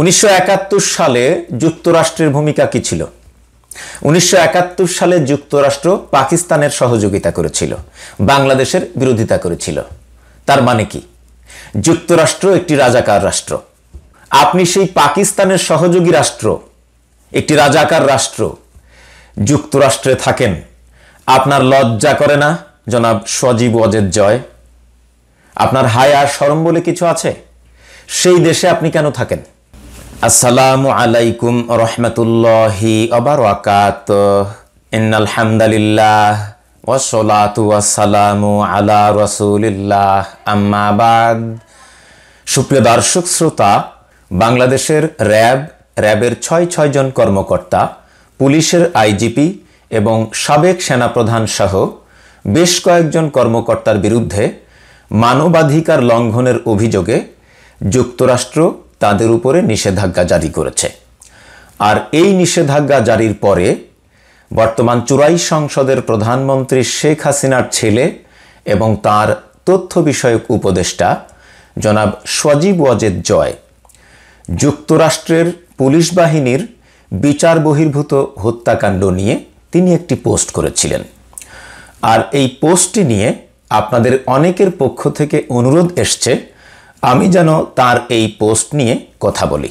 উনিশশো সালে যুক্তরাষ্ট্রের ভূমিকা কী ছিল উনিশশো সালে যুক্তরাষ্ট্র পাকিস্তানের সহযোগিতা করেছিল বাংলাদেশের বিরোধিতা করেছিল তার মানে কি যুক্তরাষ্ট্র একটি রাজাকার রাষ্ট্র আপনি সেই পাকিস্তানের সহযোগী রাষ্ট্র একটি রাজাকার রাষ্ট্র যুক্তরাষ্ট্রে থাকেন আপনার লজ্জা করে না জনাব সজীব অজেদ জয় আপনার হায়া সরম বলে কিছু আছে সেই দেশে আপনি কেন থাকেন আসসালামু আলাইকুম রহমতুল্লাহি অবরাকাত ইন্নাল হামদালিল্লাহ ওয়াসলাতু আলা রসুলিল্লাহ আম্মাবাদ সুপ্রিয় দর্শক শ্রোতা বাংলাদেশের র্যাব র্যাবের ছয় ছয়জন কর্মকর্তা পুলিশের আইজিপি এবং সাবেক সেনাপ্রধান সহ বেশ কয়েকজন কর্মকর্তার বিরুদ্ধে মানবাধিকার লঙ্ঘনের অভিযোগে যুক্তরাষ্ট্র তাদের উপরে নিষেধাজ্ঞা জারি করেছে আর এই নিষেধাজ্ঞা জারির পরে বর্তমান চুরাই সংসদের প্রধানমন্ত্রী শেখ হাসিনার ছেলে এবং তার তথ্য বিষয়ক উপদেষ্টা জনাব সজীব ওয়াজেদ জয় যুক্তরাষ্ট্রের পুলিশ বাহিনীর বিচার বহির্ভূত হত্যাকাণ্ড নিয়ে তিনি একটি পোস্ট করেছিলেন আর এই পোস্টটি নিয়ে আপনাদের অনেকের পক্ষ থেকে অনুরোধ এসছে আমি যেন তার এই পোস্ট নিয়ে কথা বলি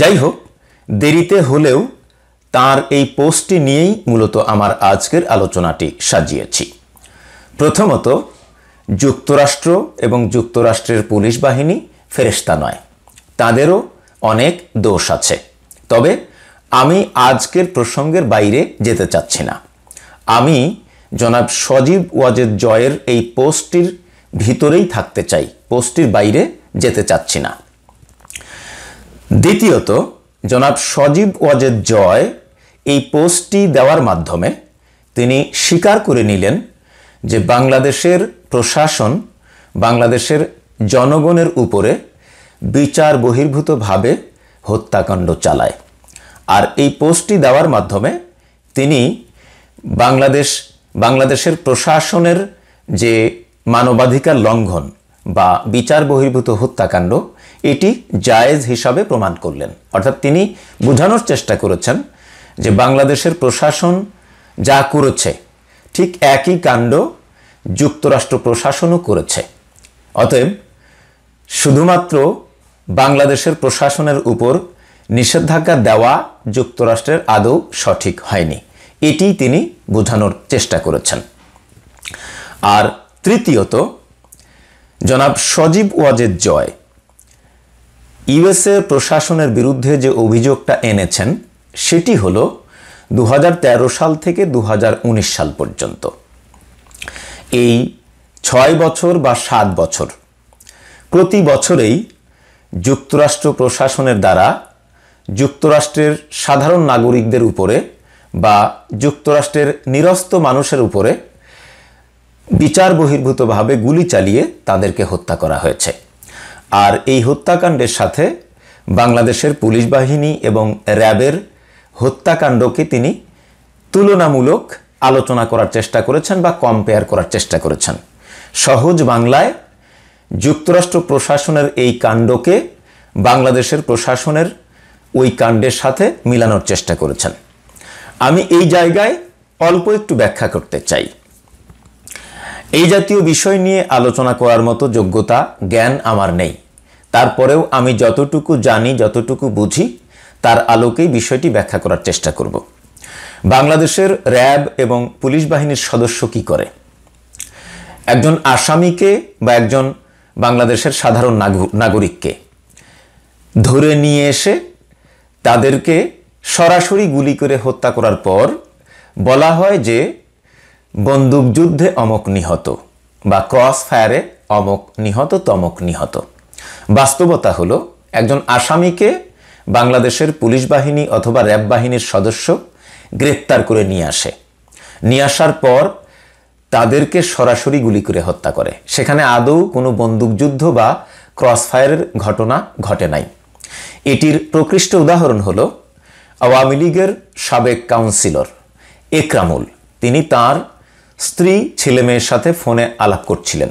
যাই হোক দেরিতে হলেও তার এই পোস্টটি নিয়েই মূলত আমার আজকের আলোচনাটি সাজিয়েছি প্রথমত যুক্তরাষ্ট্র এবং যুক্তরাষ্ট্রের পুলিশ বাহিনী ফেরেস্তা নয় তাদেরও অনেক দোষ আছে তবে আমি আজকের প্রসঙ্গের বাইরে যেতে চাচ্ছি না আমি জনাব সজীব ওয়াজেদ জয়ের এই পোস্টটির ভিতরেই থাকতে চাই পোস্টটির বাইরে যেতে চাচ্ছি না দ্বিতীয়ত জনাব সজীব ওয়াজেদ জয় এই পোস্টটি দেওয়ার মাধ্যমে তিনি স্বীকার করে নিলেন যে বাংলাদেশের প্রশাসন বাংলাদেশের জনগণের উপরে বিচার বহির্ভূতভাবে হত্যাকাণ্ড চালায় আর এই পোস্টটি দেওয়ার মাধ্যমে তিনি বাংলাদেশ বাংলাদেশের প্রশাসনের যে মানবাধিকার লঙ্ঘন বা বিচার বহির্ভূত হত্যাকাণ্ড এটি জায়েজ হিসাবে প্রমাণ করলেন অর্থাৎ তিনি বোঝানোর চেষ্টা করেছেন যে বাংলাদেশের প্রশাসন যা করেছে ঠিক একই কাণ্ড যুক্তরাষ্ট্র প্রশাসনও করেছে অতএব শুধুমাত্র বাংলাদেশের প্রশাসনের উপর নিষেধাজ্ঞা দেওয়া যুক্তরাষ্ট্রের আদৌ সঠিক হয়নি এটি তিনি বোঝানোর চেষ্টা করেছেন আর তৃতীয়ত জনাব সজীব ওয়াজেদ জয় ইউএসএ প্রশাসনের বিরুদ্ধে যে অভিযোগটা এনেছেন সেটি হল দু সাল থেকে দু সাল পর্যন্ত এই ছয় বছর বা সাত বছর প্রতি বছরেই যুক্তরাষ্ট্র প্রশাসনের দ্বারা যুক্তরাষ্ট্রের সাধারণ নাগরিকদের উপরে বা যুক্তরাষ্ট্রের নিরস্ত মানুষের উপরে বিচার বহির্ভূতভাবে গুলি চালিয়ে তাদেরকে হত্যা করা হয়েছে আর এই হত্যাকাণ্ডের সাথে বাংলাদেশের পুলিশ বাহিনী এবং র্যাবের হত্যাকাণ্ডকে তিনি তুলনামূলক আলোচনা করার চেষ্টা করেছেন বা কম্পেয়ার করার চেষ্টা করেছেন সহজ বাংলায় যুক্তরাষ্ট্র প্রশাসনের এই কাণ্ডকে বাংলাদেশের প্রশাসনের ওই কাণ্ডের সাথে মিলানোর চেষ্টা করেছেন আমি এই জায়গায় অল্প একটু ব্যাখ্যা করতে চাই এই জাতীয় বিষয় নিয়ে আলোচনা করার মতো যোগ্যতা জ্ঞান আমার নেই তারপরেও আমি যতটুকু জানি যতটুকু বুঝি তার আলোকেই বিষয়টি ব্যাখ্যা করার চেষ্টা করব বাংলাদেশের র্যাব এবং পুলিশ বাহিনীর সদস্য কি করে একজন আসামিকে বা একজন বাংলাদেশের সাধারণ নাগরিককে ধরে নিয়ে এসে তাদেরকে সরাসরি গুলি করে হত্যা করার পর বলা হয় যে বন্দুকযুদ্ধে অমক নিহত বা ক্রস ফায়ারে অমক নিহত তমক নিহত বাস্তবতা হলো একজন আসামিকে বাংলাদেশের পুলিশ বাহিনী অথবা র্যাব বাহিনীর সদস্য গ্রেপ্তার করে নিয়ে আসে নিয়ে আসার পর তাদেরকে সরাসরি গুলি করে হত্যা করে সেখানে আদৌ কোনো বন্দুকযুদ্ধ বা ক্রসফায়ারের ঘটনা ঘটে নাই এটির প্রকৃষ্ট উদাহরণ হল আওয়ামী লীগের সাবেক কাউন্সিলর একরামুল তিনি তার স্ত্রী ছেলে মেয়ের সাথে ফোনে আলাপ করছিলেন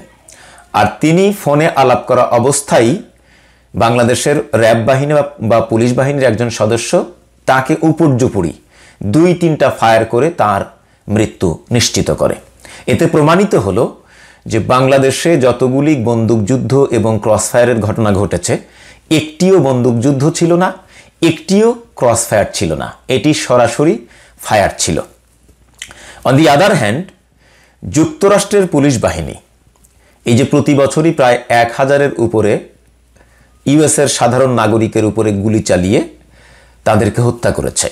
আর তিনি ফোনে আলাপ করা অবস্থায় বাংলাদেশের র্যাব বাহিনী বা পুলিশ বাহিনীর একজন সদস্য তাকে উপর্যুপুরি দুই তিনটা ফায়ার করে তার মৃত্যু নিশ্চিত করে এতে প্রমাণিত হলো যে বাংলাদেশে যতগুলি বন্দুকযুদ্ধ এবং ক্রসফায়ারের ঘটনা ঘটেছে একটিও বন্দুকযুদ্ধ ছিল না একটিও ক্রসফায়ার ছিল না এটি সরাসরি ফায়ার ছিল অন দি আদার হ্যান্ড যুক্তরাষ্ট্রের পুলিশ বাহিনী এই যে প্রতি বছরই প্রায় এক হাজারের উপরে ইউএসের সাধারণ নাগরিকের উপরে গুলি চালিয়ে তাদেরকে হত্যা করেছে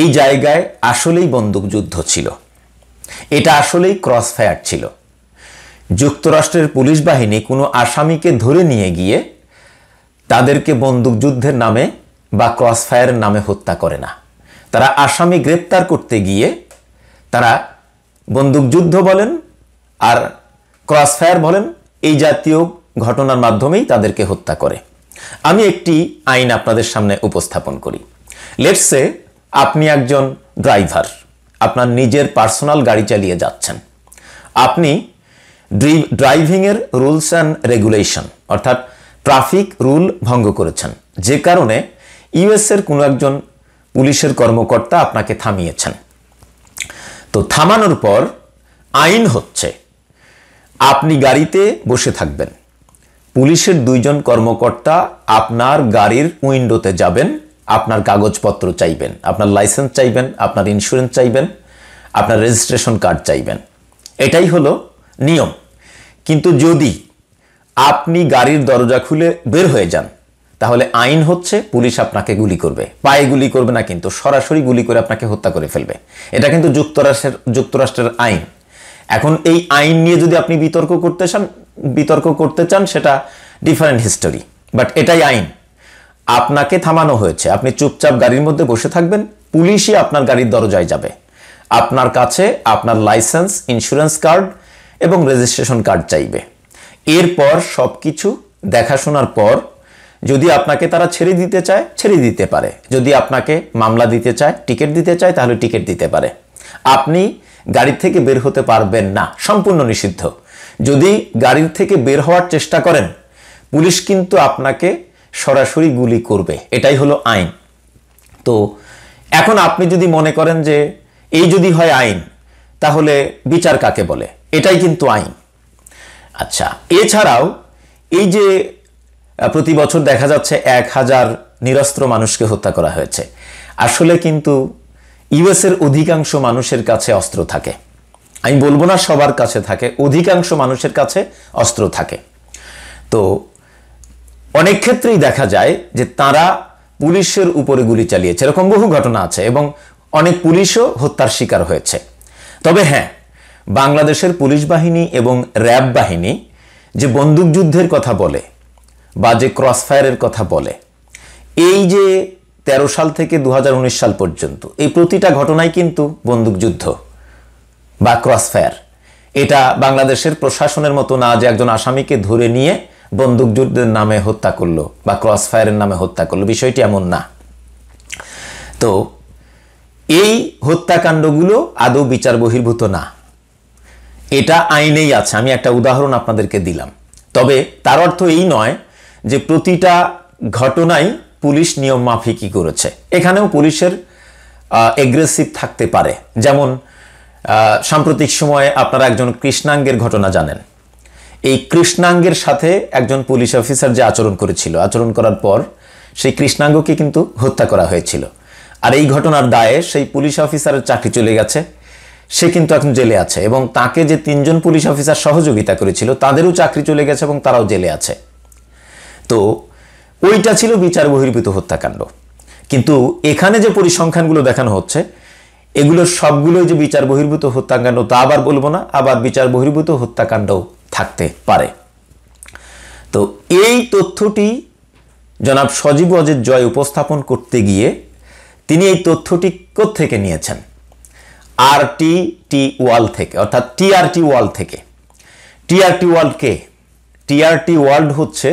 এই জায়গায় আসলেই বন্দুকযুদ্ধ ছিল এটা আসলেই ক্রস ফায়ার ছিল যুক্তরাষ্ট্রের পুলিশ বাহিনী কোনো আসামিকে ধরে নিয়ে গিয়ে তাদেরকে বন্দুকযুদ্ধের নামে বা ক্রস ফায়ারের নামে হত্যা করে না তারা আসামি গ্রেপ্তার করতে গিয়ে তারা বন্দুকযুদ্ধ বলেন আর ক্রসফায়ার বলেন এই জাতীয় ঘটনার মাধ্যমেই তাদেরকে হত্যা করে আমি একটি আইন আপনাদের সামনে উপস্থাপন করি লেটসে আপনি একজন ড্রাইভার আপনার নিজের পার্সোনাল গাড়ি চালিয়ে যাচ্ছেন আপনি ড্রাইভিংয়ের রুলস অ্যান্ড রেগুলেশন অর্থাৎ ট্রাফিক রুল ভঙ্গ করেছেন যে কারণে ইউএসের কোনো একজন পুলিশের কর্মকর্তা আপনাকে থামিয়েছেন তো থামানোর পর আইন হচ্ছে আপনি গাড়িতে বসে থাকবেন পুলিশের দুইজন কর্মকর্তা আপনার গাড়ির উইন্ডোতে যাবেন আপনার কাগজপত্র চাইবেন আপনার লাইসেন্স চাইবেন আপনার ইন্স্যুরেন্স চাইবেন আপনার রেজিস্ট্রেশন কার্ড চাইবেন এটাই হলো নিয়ম কিন্তু যদি আপনি গাড়ির দরজা খুলে বের হয়ে যান তাহলে আইন হচ্ছে পুলিশ আপনাকে গুলি করবে পায়ে গুলি করবে না কিন্তু সরাসরি গুলি করে আপনাকে হত্যা করে ফেলবে এটা কিন্তু যুক্তরাষ্ট্রের যুক্তরাষ্ট্রের আইন এখন এই আইন নিয়ে যদি আপনি বিতর্ক করতে চান বিতর্ক করতে চান সেটা ডিফারেন্ট হিস্টোরি বাট এটাই আইন আপনাকে থামানো হয়েছে আপনি চুপচাপ গাড়ির মধ্যে বসে থাকবেন পুলিশই আপনার গাড়ির দরজায় যাবে আপনার কাছে আপনার লাইসেন্স ইন্স্যুরেন্স কার্ড এবং রেজিস্ট্রেশন কার্ড চাইবে এরপর সব কিছু দেখাশোনার পর যদি আপনাকে তারা ছেড়ে দিতে চায় ছেড়ে দিতে পারে যদি আপনাকে মামলা দিতে চায় টিকিট দিতে চায় তাহলে টিকিট দিতে পারে আপনি গাড়ির থেকে বের হতে পারবেন না সম্পূর্ণ নিষিদ্ধ যদি গাড়ির থেকে বের হওয়ার চেষ্টা করেন পুলিশ কিন্তু আপনাকে সরাসরি গুলি করবে এটাই হলো আইন তো এখন আপনি যদি মনে করেন যে এই যদি হয় আইন তাহলে বিচার কাকে বলে এটাই কিন্তু আইন আচ্ছা এছাড়াও এই যে প্রতি বছর দেখা যাচ্ছে এক হাজার নিরস্ত্র মানুষকে হত্যা করা হয়েছে আসলে কিন্তু ইউএসের অধিকাংশ মানুষের কাছে অস্ত্র থাকে আমি বলবো না সবার কাছে থাকে অধিকাংশ মানুষের কাছে অস্ত্র থাকে তো অনেক ক্ষেত্রেই দেখা যায় যে তারা পুলিশের উপরে গুলি চালিয়েছে এরকম বহু ঘটনা আছে এবং অনেক পুলিশও হত্যার শিকার হয়েছে তবে হ্যাঁ বাংলাদেশের পুলিশ বাহিনী এবং র্যাব বাহিনী যে বন্দুকযুদ্ধের কথা বলে বা যে ক্রসফায়ারের কথা বলে এই যে ১৩ সাল থেকে দু সাল পর্যন্ত এই প্রতিটা ঘটনায় কিন্তু বন্দুকযুদ্ধ বা ক্রসফায়ার এটা বাংলাদেশের প্রশাসনের মতো না যে একজন আসামিকে ধরে নিয়ে বন্দুকযুদ্ধের নামে হত্যা করলো বা ক্রসফায়ারের নামে হত্যা করলো বিষয়টি এমন না তো এই হত্যাকাণ্ডগুলো আদৌ বিচার বহির্ভূত না এটা আইনেই আছে আমি একটা উদাহরণ আপনাদেরকে দিলাম তবে তার অর্থ এই নয় যে প্রতিটা ঘটনাই পুলিশ নিয়ম মাফিকই করেছে এখানেও পুলিশের এগ্রেসিভ থাকতে পারে যেমন সাম্প্রতিক সময়ে আপনারা একজন কৃষ্ণাঙ্গের ঘটনা জানেন এই কৃষ্ণাঙ্গের সাথে একজন পুলিশ অফিসার যে আচরণ করেছিল আচরণ করার পর সেই কৃষ্ণাঙ্গকে কিন্তু হত্যা করা হয়েছিল আর এই ঘটনার দায়ে সেই পুলিশ অফিসারের চাকরি চলে গেছে সে কিন্তু এখন জেলে আছে এবং তাকে যে তিনজন পুলিশ অফিসার সহযোগিতা করেছিল তাদেরও চাকরি চলে গেছে এবং তারাও জেলে আছে তো ওইটা ছিল বিচার বহির্ভূত হত্যাকাণ্ড কিন্তু এখানে যে পরিসংখ্যানগুলো দেখানো হচ্ছে এগুলো সবগুলোই যে বিচার বহির্ভূত হত্যাকাণ্ড তা আবার বলবো না আবার বিচার বহির্ভূত হত্যাকাণ্ড থাকতে পারে তো এই তথ্যটি জনাব সজীব অজিত জয় উপস্থাপন করতে গিয়ে তিনি এই তথ্যটি থেকে নিয়েছেন আর টি টি ওয়াল থেকে অর্থাৎ টিআরটি ওয়াল থেকে টিআরটি ওয়ার্ল্ড কে টিআরটি ওয়ার্ল্ড হচ্ছে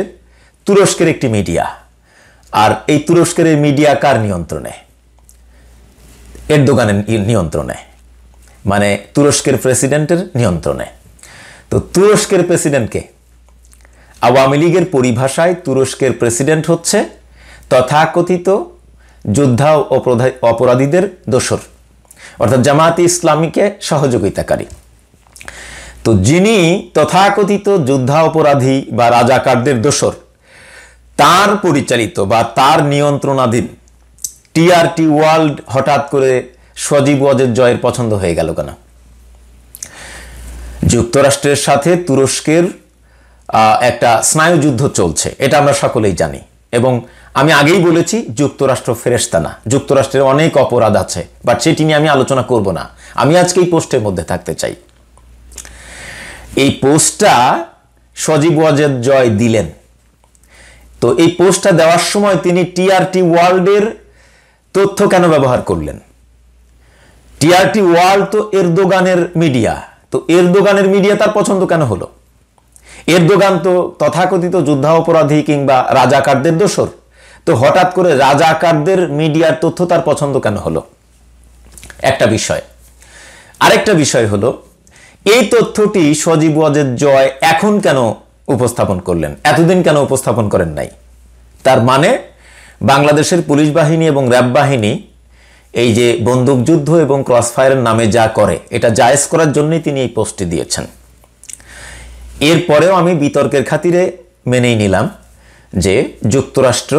তুরস্কের একটি মিডিয়া আর এই তুরস্কের মিডিয়া কার নিয়ন্ত্রণে এর দোকানের নিয়ন্ত্রণে মানে তুরস্কের প্রেসিডেন্টের নিয়ন্ত্রণে তো তুরস্কের প্রেসিডেন্টকে আওয়ামী লীগের পরিভাষায় তুরস্কের প্রেসিডেন্ট হচ্ছে তথাকথিত যোদ্ধা অপরাধীদের দোসর অর্থাৎ জামাতি ইসলামীকে সহযোগিতাকারী তো যিনি তথাকথিত যোদ্ধা অপরাধী বা রাজাকারদের দোসর তার পরিচালিত বা তার নিয়ন্ত্রণাধীন টিআরটি ওয়ার্ল্ড হঠাৎ করে সজীব ওয়াজের জয়ের পছন্দ হয়ে গেল কেন যুক্তরাষ্ট্রের সাথে তুরস্কের একটা স্নায়ুযুদ্ধ চলছে এটা আমরা সকলেই জানি এবং আমি আগেই বলেছি যুক্তরাষ্ট্র ফেরেস্তা না যুক্তরাষ্ট্রের অনেক অপরাধ আছে বাট সেটি নিয়ে আমি আলোচনা করব না আমি আজকে এই পোস্টের মধ্যে থাকতে চাই এই পোস্টটা সজীব ওয়াজের জয় দিলেন তো এই পোস্টটা দেওয়ার সময় তিনি টিআরটি ওয়ার্ল্ডের তথ্য কেন ব্যবহার করলেন টিআরটি ওয়ার্ল্ড তো এরদোগানের মিডিয়া তো এরদোগানের মিডিয়া তার পছন্দ কেন হলো এরদোগান তো তথাকথিত যুদ্ধাপরাধী কিংবা রাজাকারদের দোষর তো হঠাৎ করে রাজাকারদের মিডিয়ার তথ্য তার পছন্দ কেন হলো একটা বিষয় আরেকটা বিষয় হলো এই তথ্যটি সজীব ওয়াজের জয় এখন কেন উপস্থাপন করলেন এতদিন কেন উপস্থাপন করেন নাই তার মানে বাংলাদেশের পুলিশ বাহিনী এবং র্যাব বাহিনী এই যে বন্দুকযুদ্ধ এবং ক্রসফায়ারের নামে যা করে এটা জায়েজ করার জন্যই তিনি এই পোস্টটি দিয়েছেন এরপরেও আমি বিতর্কের খাতিরে মেনেই নিলাম যে যুক্তরাষ্ট্র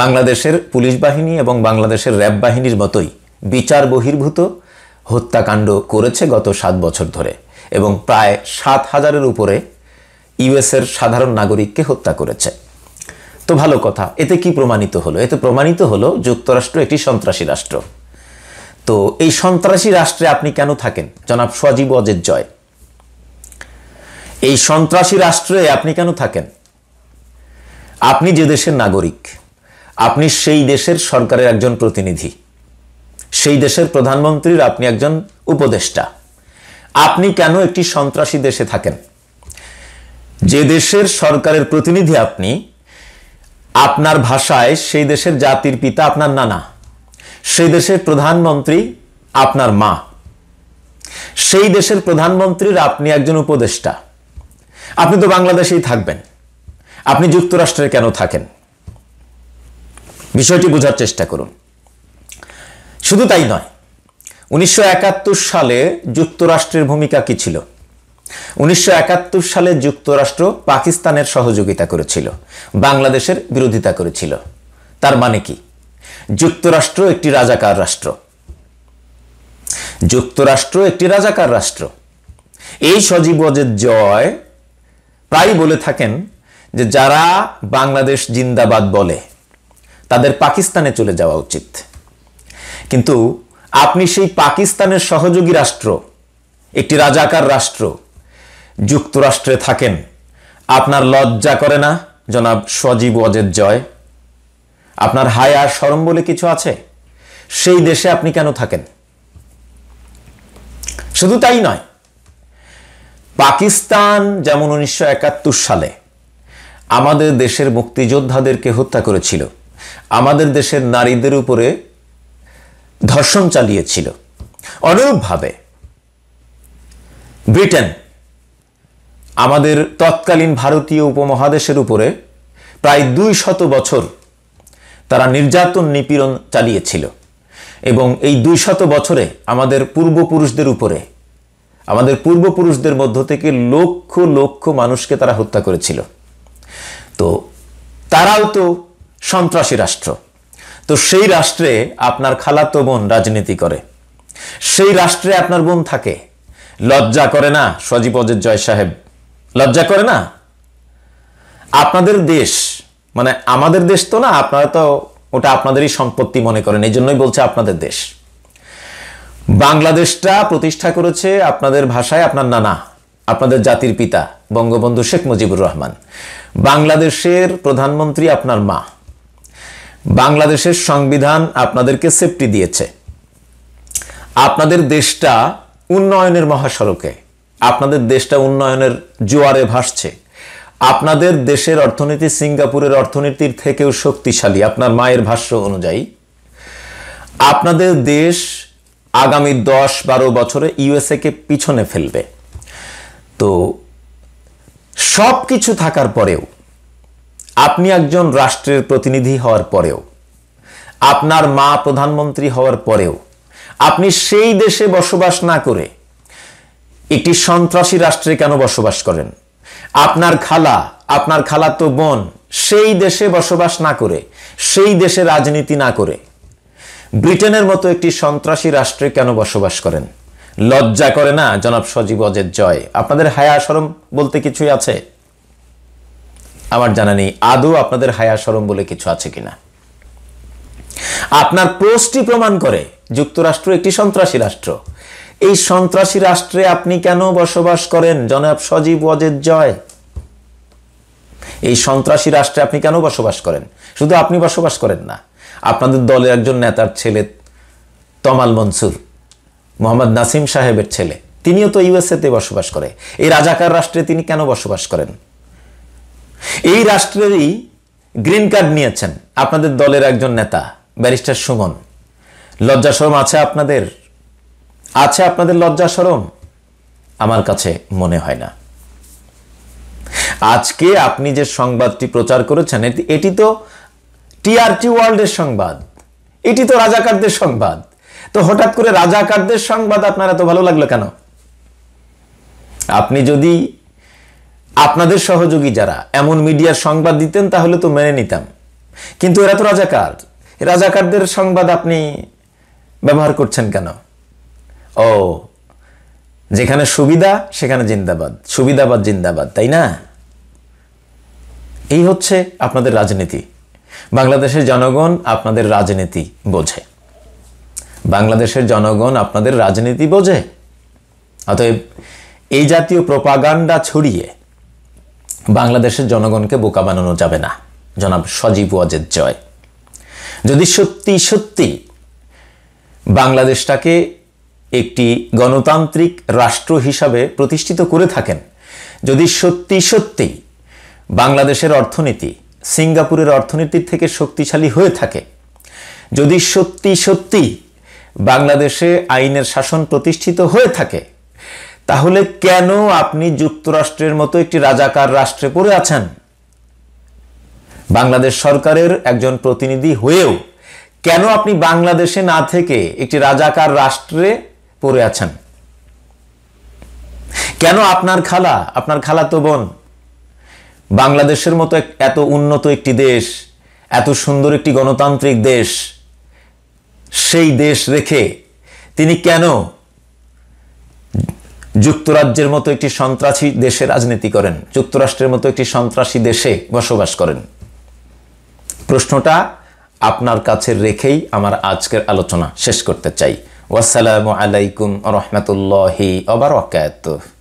বাংলাদেশের পুলিশ বাহিনী এবং বাংলাদেশের র্যাব বাহিনীর মতোই বিচার বহির্ভূত হত্যাকাণ্ড করেছে গত সাত বছর ধরে এবং প্রায় সাত হাজারের উপরে ইউএসের সাধারণ নাগরিককে হত্যা করেছে তো ভালো কথা এতে কি প্রমাণিত হলো এতে প্রমাণিত হলো যুক্তরাষ্ট্র একটি সন্ত্রাসী রাষ্ট্র তো এই সন্ত্রাসী রাষ্ট্রে আপনি কেন থাকেন জনাব সজীব অজের জয় এই সন্ত্রাসী রাষ্ট্রে আপনি কেন থাকেন আপনি যে দেশের নাগরিক আপনি সেই দেশের সরকারের একজন প্রতিনিধি সেই দেশের প্রধানমন্ত্রীর আপনি একজন উপদেষ্টা আপনি কেন একটি সন্ত্রাসী দেশে থাকেন যে দেশের সরকারের প্রতিনিধি আপনি আপনার ভাষায় সেই দেশের জাতির পিতা আপনার নানা সেই দেশের প্রধানমন্ত্রী আপনার মা সেই দেশের প্রধানমন্ত্রীর আপনি একজন উপদেষ্টা আপনি তো বাংলাদেশেই থাকবেন আপনি যুক্তরাষ্ট্রে কেন থাকেন বিষয়টি বোঝার চেষ্টা করুন শুধু তাই নয় উনিশশো সালে যুক্তরাষ্ট্রের ভূমিকা কী ছিল উনিশশো সালে যুক্তরাষ্ট্র পাকিস্তানের সহযোগিতা করেছিল বাংলাদেশের বিরোধিতা করেছিল তার মানে কি যুক্তরাষ্ট্র একটি রাজাকার রাষ্ট্র যুক্তরাষ্ট্র একটি রাজাকার রাষ্ট্র এই সজীবজের জয় প্রায় বলে থাকেন যে যারা বাংলাদেশ জিন্দাবাদ বলে তাদের পাকিস্তানে চলে যাওয়া উচিত কিন্তু আপনি সেই পাকিস্তানের সহযোগী রাষ্ট্র একটি রাজাকার রাষ্ট্র যুক্তরাষ্ট্রে থাকেন আপনার লজ্জা করে না জনাব সজীব অজেদ জয় আপনার হায়া সরম বলে কিছু আছে সেই দেশে আপনি কেন থাকেন শুধু তাই নয় পাকিস্তান যেমন উনিশশো সালে আমাদের দেশের মুক্তিযোদ্ধাদেরকে হত্যা করেছিল আমাদের দেশের নারীদের উপরে ধর্ষণ চালিয়েছিল অনুরূপভাবে ব্রিটেন আমাদের তৎকালীন ভারতীয় উপমহাদেশের উপরে প্রায় দুই শত বছর তারা নির্যাতন নিপীড়ন চালিয়েছিল এবং এই দুই শত বছরে আমাদের পূর্বপুরুষদের উপরে আমাদের পূর্বপুরুষদের মধ্য থেকে লক্ষ লক্ষ মানুষকে তারা হত্যা করেছিল তো তারাও তো সন্ত্রাসী রাষ্ট্র তো সেই রাষ্ট্রে আপনার খালাতো বোন রাজনীতি করে সেই রাষ্ট্রে আপনার বোন থাকে লজ্জা করে না সজীব অজের জয় সাহেব লজ্জা করে না আপনাদের দেশ মানে আমাদের দেশ তো না আপনারা তো ওটা আপনাদেরই সম্পত্তি মনে করেন এই জন্যই বলছে আপনাদের দেশ বাংলাদেশটা প্রতিষ্ঠা করেছে আপনাদের ভাষায় আপনার নানা আপনাদের জাতির পিতা বঙ্গবন্ধু শেখ মুজিবুর রহমান বাংলাদেশের প্রধানমন্ত্রী আপনার মা বাংলাদেশের সংবিধান আপনাদেরকে সেফটি দিয়েছে আপনাদের দেশটা উন্নয়নের মহাসড়কে আপনাদের দেশটা উন্নয়নের জোয়ারে ভাসছে আপনাদের দেশের অর্থনীতি সিঙ্গাপুরের অর্থনীতির থেকেও শক্তিশালী আপনার মায়ের ভাষ্য অনুযায়ী আপনাদের দেশ আগামী দশ বারো বছরে ইউএসএকে পিছনে ফেলবে তো সব কিছু থাকার পরেও আপনি একজন রাষ্ট্রের প্রতিনিধি হওয়ার পরেও আপনার মা প্রধানমন্ত্রী হওয়ার পরেও আপনি সেই দেশে বসবাস না করে একটি সন্ত্রাসী রাষ্ট্রে কেন বসবাস করেন আপনার খালা আপনার খালা তো বোন সেই দেশে বসবাস না করে সেই দেশে রাজনীতি না করে ব্রিটেনের মতো একটি সন্ত্রাসী রাষ্ট্রে কেন বসবাস করেন লজ্জা করে না জনাব সজীব অজের জয় আপনাদের হায়া সরম বলতে কিছুই আছে আমার জানা নেই আদৌ আপনাদের হায়া সরম বলে কিছু আছে কিনা আপনার পোস্টটি প্রমাণ করে যুক্তরাষ্ট্র একটি সন্ত্রাসী রাষ্ট্র এই সন্ত্রাসী রাষ্ট্রে আপনি কেন বসবাস করেন জনাব সজীব ওয়াজেদ জয় এই সন্ত্রাসী রাষ্ট্রে আপনি কেন বসবাস করেন শুধু আপনি বসবাস করেন না আপনাদের দলের একজন নেতার ছেলে তমাল মনসুর মোহাম্মদ নাসিম সাহেবের ছেলে তিনিও তো ইউএসএতে বসবাস করে এই রাজাকার রাষ্ট্রে তিনি কেন বসবাস করেন এই রাষ্ট্রেরই গ্রিন কার্ড নিয়েছেন আপনাদের দলের একজন নেতা ব্যারিস্টার সুমন লজ্জাশরম আছে আপনাদের আছে আপনাদের লজ্জা সরম আমার কাছে মনে হয় না আজকে আপনি যে সংবাদটি প্রচার করেছেন এটি তো টিআরটি ওয়ার্ল্ডের সংবাদ এটি তো রাজাকারদের সংবাদ তো হঠাৎ করে রাজাকারদের সংবাদ আপনারা তো ভালো লাগলো কেন আপনি যদি আপনাদের সহযোগী যারা এমন মিডিয়ার সংবাদ দিতেন তাহলে তো মেনে নিতাম কিন্তু এরা তো রাজাকার রাজাকারদের সংবাদ আপনি ব্যবহার করছেন কেন ও যেখানে সুবিধা সেখানে জিন্দাবাদ সুবিধাবাদ জিন্দাবাদ তাই না এই হচ্ছে আপনাদের রাজনীতি বাংলাদেশের জনগণ আপনাদের রাজনীতি বোঝে বাংলাদেশের জনগণ আপনাদের রাজনীতি বোঝে অতএব এই জাতীয় প্রপাগান্ডা ছড়িয়ে বাংলাদেশের জনগণকে বোকা বানানো যাবে না জনাব সজীব ওয়াজেদ জয় যদি সত্যি সত্যি বাংলাদেশটাকে একটি গণতান্ত্রিক রাষ্ট্র হিসাবে প্রতিষ্ঠিত করে থাকেন যদি সত্যি সত্যিই বাংলাদেশের অর্থনীতি সিঙ্গাপুরের অর্থনীতির থেকে শক্তিশালী হয়ে থাকে যদি সত্যি সত্যি বাংলাদেশে আইনের শাসন প্রতিষ্ঠিত হয়ে থাকে তাহলে কেন আপনি যুক্তরাষ্ট্রের মতো একটি রাজাকার রাষ্ট্রে পড়ে আছেন বাংলাদেশ সরকারের একজন প্রতিনিধি হয়েও কেন আপনি বাংলাদেশে না থেকে একটি রাজাকার রাষ্ট্রে পড়ে আছেন কেন আপনার খালা আপনার খালা তো বোন বাংলাদেশের মতো এত উন্নত একটি দেশ এত সুন্দর একটি গণতান্ত্রিক দেশ সেই দেশ রেখে তিনি কেন যুক্তরাজ্যের মতো একটি সন্ত্রাসী দেশে রাজনীতি করেন যুক্তরাষ্ট্রের মতো একটি সন্ত্রাসী দেশে বসবাস করেন প্রশ্নটা আপনার কাছে রেখেই আমার আজকের আলোচনা শেষ করতে চাই wassalamu alaikum warahmatullahi wabarakatuh